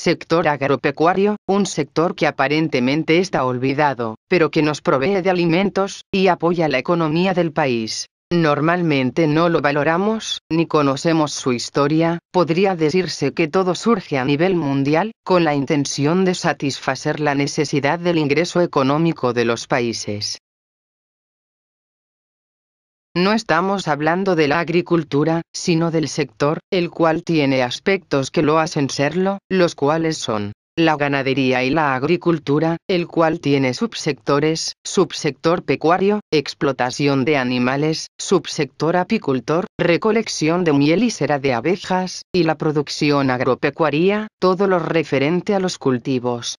sector agropecuario, un sector que aparentemente está olvidado, pero que nos provee de alimentos, y apoya la economía del país. Normalmente no lo valoramos, ni conocemos su historia, podría decirse que todo surge a nivel mundial, con la intención de satisfacer la necesidad del ingreso económico de los países. No estamos hablando de la agricultura, sino del sector, el cual tiene aspectos que lo hacen serlo, los cuales son la ganadería y la agricultura, el cual tiene subsectores, subsector pecuario, explotación de animales, subsector apicultor, recolección de miel y cera de abejas, y la producción agropecuaria, todo lo referente a los cultivos,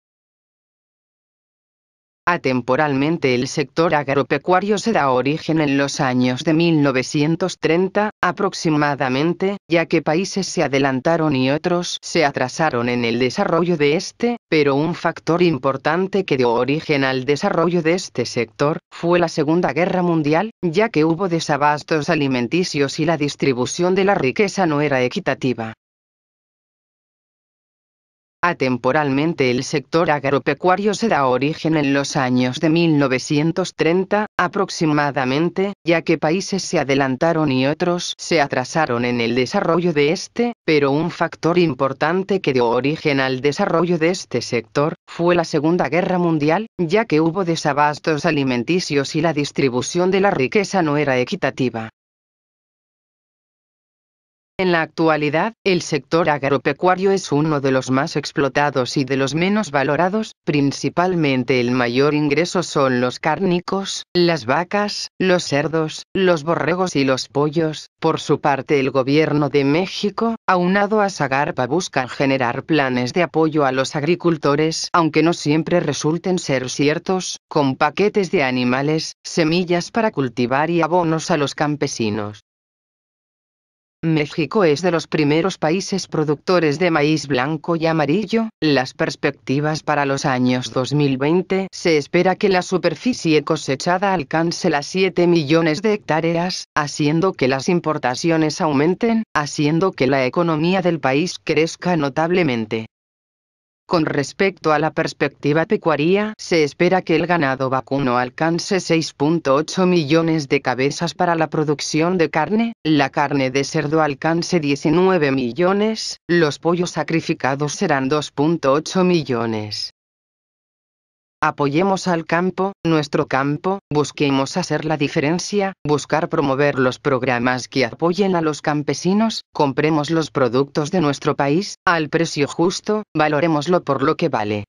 Atemporalmente el sector agropecuario se da origen en los años de 1930, aproximadamente, ya que países se adelantaron y otros se atrasaron en el desarrollo de este, pero un factor importante que dio origen al desarrollo de este sector fue la Segunda Guerra Mundial, ya que hubo desabastos alimenticios y la distribución de la riqueza no era equitativa. Atemporalmente el sector agropecuario se da origen en los años de 1930, aproximadamente, ya que países se adelantaron y otros se atrasaron en el desarrollo de este, pero un factor importante que dio origen al desarrollo de este sector, fue la Segunda Guerra Mundial, ya que hubo desabastos alimenticios y la distribución de la riqueza no era equitativa. En la actualidad, el sector agropecuario es uno de los más explotados y de los menos valorados, principalmente el mayor ingreso son los cárnicos, las vacas, los cerdos, los borregos y los pollos. Por su parte el gobierno de México, aunado a Sagarpa busca generar planes de apoyo a los agricultores, aunque no siempre resulten ser ciertos, con paquetes de animales, semillas para cultivar y abonos a los campesinos. México es de los primeros países productores de maíz blanco y amarillo. Las perspectivas para los años 2020 se espera que la superficie cosechada alcance las 7 millones de hectáreas, haciendo que las importaciones aumenten, haciendo que la economía del país crezca notablemente. Con respecto a la perspectiva pecuaria, se espera que el ganado vacuno alcance 6.8 millones de cabezas para la producción de carne, la carne de cerdo alcance 19 millones, los pollos sacrificados serán 2.8 millones. Apoyemos al campo, nuestro campo, busquemos hacer la diferencia, buscar promover los programas que apoyen a los campesinos, compremos los productos de nuestro país, al precio justo, valoremoslo por lo que vale.